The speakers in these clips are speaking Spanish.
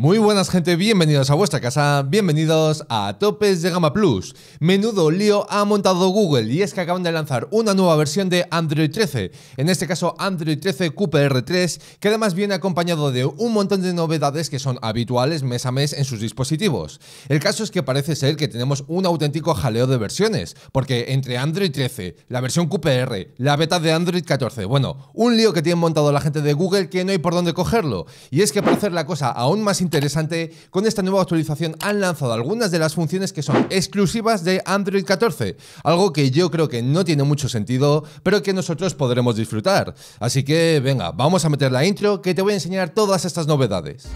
Muy buenas gente, bienvenidos a vuestra casa, bienvenidos a Topes de Gama Plus. Menudo lío ha montado Google y es que acaban de lanzar una nueva versión de Android 13, en este caso Android 13 QPR3, que además viene acompañado de un montón de novedades que son habituales mes a mes en sus dispositivos. El caso es que parece ser que tenemos un auténtico jaleo de versiones, porque entre Android 13, la versión QPR, la beta de Android 14, bueno, un lío que tiene montado la gente de Google que no hay por dónde cogerlo. Y es que para hacer la cosa aún más interesante, interesante, con esta nueva actualización han lanzado algunas de las funciones que son exclusivas de Android 14, algo que yo creo que no tiene mucho sentido, pero que nosotros podremos disfrutar. Así que venga, vamos a meter la intro que te voy a enseñar todas estas novedades.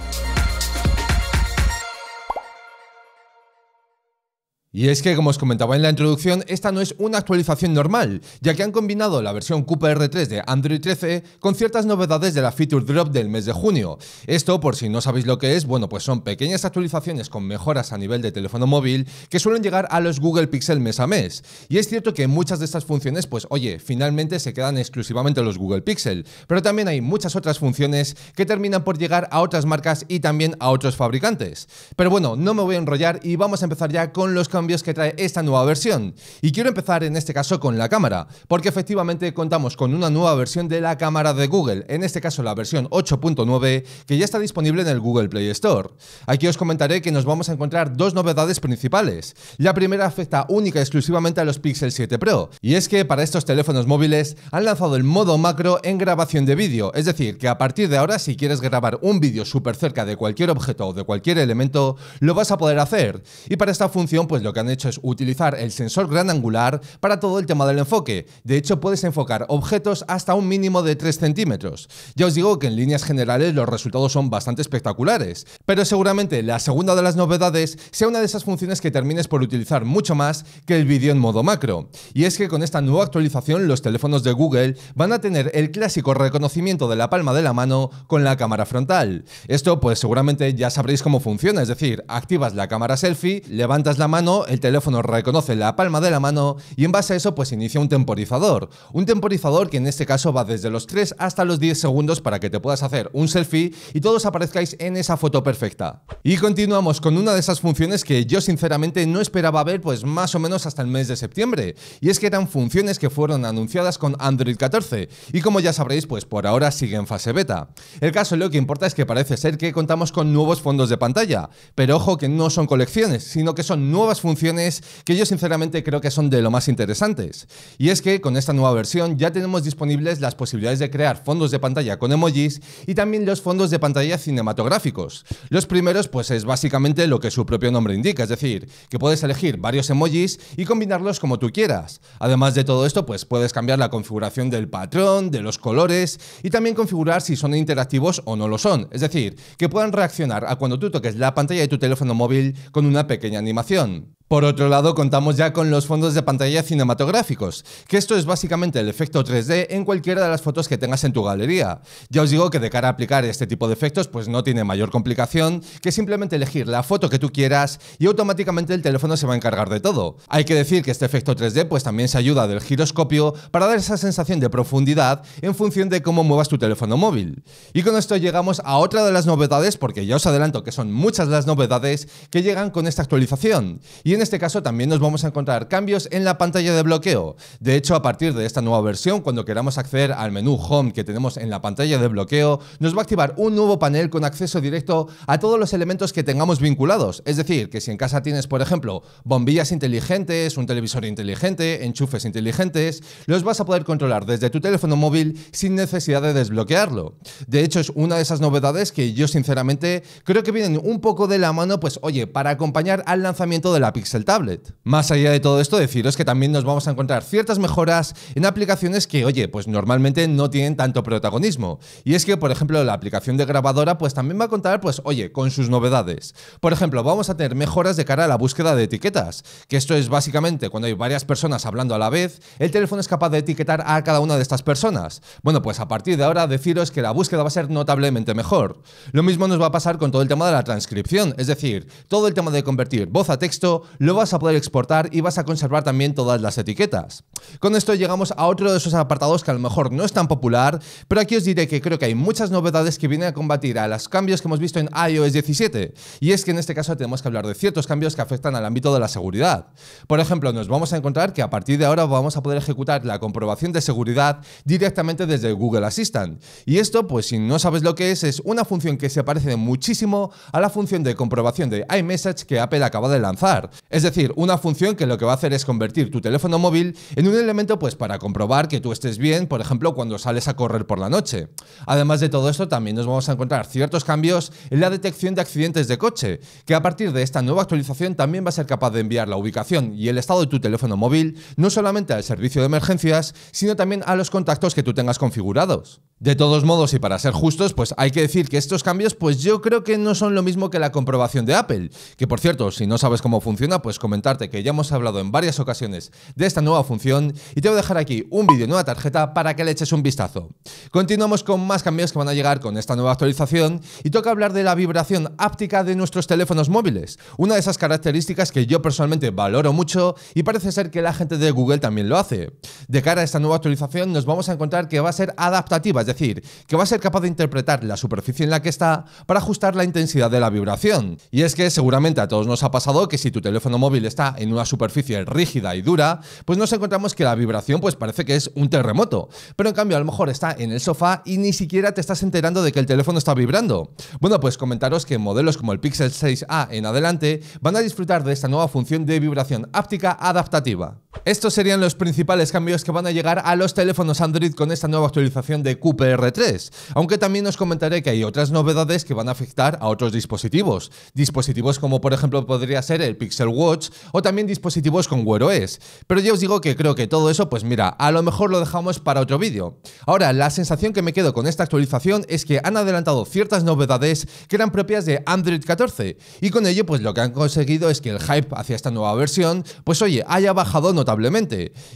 Y es que, como os comentaba en la introducción, esta no es una actualización normal, ya que han combinado la versión QPR3 de Android 13 con ciertas novedades de la Feature Drop del mes de junio. Esto, por si no sabéis lo que es, bueno, pues son pequeñas actualizaciones con mejoras a nivel de teléfono móvil que suelen llegar a los Google Pixel mes a mes. Y es cierto que muchas de estas funciones, pues oye, finalmente se quedan exclusivamente los Google Pixel, pero también hay muchas otras funciones que terminan por llegar a otras marcas y también a otros fabricantes. Pero bueno, no me voy a enrollar y vamos a empezar ya con los cambios que trae esta nueva versión. Y quiero empezar en este caso con la cámara, porque efectivamente contamos con una nueva versión de la cámara de Google, en este caso la versión 8.9, que ya está disponible en el Google Play Store. Aquí os comentaré que nos vamos a encontrar dos novedades principales. La primera afecta única y exclusivamente a los Pixel 7 Pro, y es que para estos teléfonos móviles han lanzado el modo macro en grabación de vídeo, es decir, que a partir de ahora si quieres grabar un vídeo súper cerca de cualquier objeto o de cualquier elemento, lo vas a poder hacer. Y para esta función pues lo que han hecho es utilizar el sensor gran angular para todo el tema del enfoque. De hecho, puedes enfocar objetos hasta un mínimo de 3 centímetros. Ya os digo que en líneas generales los resultados son bastante espectaculares, pero seguramente la segunda de las novedades sea una de esas funciones que termines por utilizar mucho más que el vídeo en modo macro. Y es que con esta nueva actualización los teléfonos de Google van a tener el clásico reconocimiento de la palma de la mano con la cámara frontal. Esto pues seguramente ya sabréis cómo funciona, es decir, activas la cámara selfie, levantas la mano el teléfono reconoce la palma de la mano y en base a eso pues inicia un temporizador. Un temporizador que en este caso va desde los 3 hasta los 10 segundos para que te puedas hacer un selfie y todos aparezcáis en esa foto perfecta. Y continuamos con una de esas funciones que yo sinceramente no esperaba ver pues más o menos hasta el mes de septiembre. Y es que eran funciones que fueron anunciadas con Android 14 y como ya sabréis pues por ahora sigue en fase beta. El caso lo que importa es que parece ser que contamos con nuevos fondos de pantalla, pero ojo que no son colecciones, sino que son nuevas funciones funciones que yo sinceramente creo que son de lo más interesantes. Y es que con esta nueva versión ya tenemos disponibles las posibilidades de crear fondos de pantalla con emojis y también los fondos de pantalla cinematográficos. Los primeros pues es básicamente lo que su propio nombre indica, es decir, que puedes elegir varios emojis y combinarlos como tú quieras. Además de todo esto pues puedes cambiar la configuración del patrón, de los colores y también configurar si son interactivos o no lo son, es decir, que puedan reaccionar a cuando tú toques la pantalla de tu teléfono móvil con una pequeña animación. Por otro lado, contamos ya con los fondos de pantalla cinematográficos, que esto es básicamente el efecto 3D en cualquiera de las fotos que tengas en tu galería. Ya os digo que de cara a aplicar este tipo de efectos, pues no tiene mayor complicación que simplemente elegir la foto que tú quieras y automáticamente el teléfono se va a encargar de todo. Hay que decir que este efecto 3D pues también se ayuda del giroscopio para dar esa sensación de profundidad en función de cómo muevas tu teléfono móvil. Y con esto llegamos a otra de las novedades, porque ya os adelanto que son muchas las novedades que llegan con esta actualización. Y este caso también nos vamos a encontrar cambios en la pantalla de bloqueo. De hecho, a partir de esta nueva versión, cuando queramos acceder al menú Home que tenemos en la pantalla de bloqueo, nos va a activar un nuevo panel con acceso directo a todos los elementos que tengamos vinculados. Es decir, que si en casa tienes, por ejemplo, bombillas inteligentes, un televisor inteligente, enchufes inteligentes, los vas a poder controlar desde tu teléfono móvil sin necesidad de desbloquearlo. De hecho, es una de esas novedades que yo sinceramente creo que vienen un poco de la mano, pues oye, para acompañar al lanzamiento de la el Tablet. Más allá de todo esto, deciros que también nos vamos a encontrar ciertas mejoras en aplicaciones que, oye, pues normalmente no tienen tanto protagonismo. Y es que, por ejemplo, la aplicación de grabadora, pues también va a contar, pues, oye, con sus novedades. Por ejemplo, vamos a tener mejoras de cara a la búsqueda de etiquetas, que esto es básicamente cuando hay varias personas hablando a la vez, el teléfono es capaz de etiquetar a cada una de estas personas. Bueno, pues a partir de ahora deciros que la búsqueda va a ser notablemente mejor. Lo mismo nos va a pasar con todo el tema de la transcripción, es decir, todo el tema de convertir voz a texto lo vas a poder exportar y vas a conservar también todas las etiquetas. Con esto llegamos a otro de esos apartados que a lo mejor no es tan popular, pero aquí os diré que creo que hay muchas novedades que vienen a combatir a los cambios que hemos visto en iOS 17, y es que en este caso tenemos que hablar de ciertos cambios que afectan al ámbito de la seguridad. Por ejemplo, nos vamos a encontrar que a partir de ahora vamos a poder ejecutar la comprobación de seguridad directamente desde Google Assistant. Y esto, pues si no sabes lo que es, es una función que se parece muchísimo a la función de comprobación de iMessage que Apple acaba de lanzar. Es decir, una función que lo que va a hacer es convertir tu teléfono móvil en un elemento pues para comprobar que tú estés bien, por ejemplo, cuando sales a correr por la noche. Además de todo esto, también nos vamos a encontrar ciertos cambios en la detección de accidentes de coche, que a partir de esta nueva actualización también va a ser capaz de enviar la ubicación y el estado de tu teléfono móvil no solamente al servicio de emergencias, sino también a los contactos que tú tengas configurados. De todos modos, y para ser justos, pues hay que decir que estos cambios, pues yo creo que no son lo mismo que la comprobación de Apple. Que por cierto, si no sabes cómo funciona, pues comentarte que ya hemos hablado en varias ocasiones de esta nueva función y te voy a dejar aquí un vídeo, nueva tarjeta, para que le eches un vistazo. Continuamos con más cambios que van a llegar con esta nueva actualización y toca hablar de la vibración áptica de nuestros teléfonos móviles. Una de esas características que yo personalmente valoro mucho y parece ser que la gente de Google también lo hace. De cara a esta nueva actualización, nos vamos a encontrar que va a ser adaptativa, decir, que va a ser capaz de interpretar la superficie en la que está para ajustar la intensidad de la vibración. Y es que seguramente a todos nos ha pasado que si tu teléfono móvil está en una superficie rígida y dura, pues nos encontramos que la vibración pues parece que es un terremoto, pero en cambio a lo mejor está en el sofá y ni siquiera te estás enterando de que el teléfono está vibrando. Bueno, pues comentaros que modelos como el Pixel 6a en adelante van a disfrutar de esta nueva función de vibración áptica adaptativa. Estos serían los principales cambios que van a llegar a los teléfonos Android con esta nueva actualización de QPR3, aunque también os comentaré que hay otras novedades que van a afectar a otros dispositivos, dispositivos como por ejemplo podría ser el Pixel Watch o también dispositivos con Wear OS, pero yo os digo que creo que todo eso pues mira, a lo mejor lo dejamos para otro vídeo. Ahora, la sensación que me quedo con esta actualización es que han adelantado ciertas novedades que eran propias de Android 14 y con ello pues lo que han conseguido es que el hype hacia esta nueva versión pues oye, haya bajado notablemente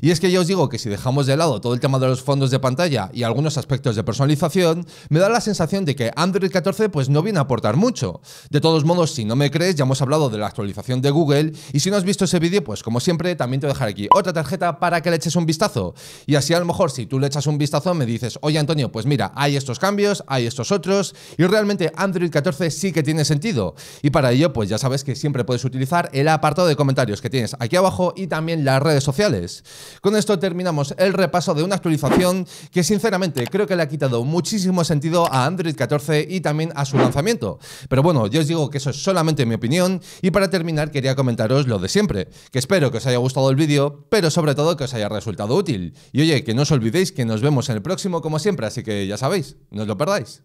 y es que ya os digo que si dejamos de lado todo el tema de los fondos de pantalla y algunos aspectos de personalización, me da la sensación de que Android 14 pues no viene a aportar mucho. De todos modos, si no me crees, ya hemos hablado de la actualización de Google y si no has visto ese vídeo, pues como siempre, también te voy a dejar aquí otra tarjeta para que le eches un vistazo. Y así a lo mejor si tú le echas un vistazo me dices, oye Antonio, pues mira, hay estos cambios, hay estos otros y realmente Android 14 sí que tiene sentido. Y para ello, pues ya sabes que siempre puedes utilizar el apartado de comentarios que tienes aquí abajo y también las redes sociales. Con esto terminamos el repaso de una actualización que sinceramente creo que le ha quitado muchísimo sentido a Android 14 y también a su lanzamiento. Pero bueno, yo os digo que eso es solamente mi opinión y para terminar quería comentaros lo de siempre, que espero que os haya gustado el vídeo, pero sobre todo que os haya resultado útil. Y oye, que no os olvidéis que nos vemos en el próximo como siempre, así que ya sabéis, no os lo perdáis.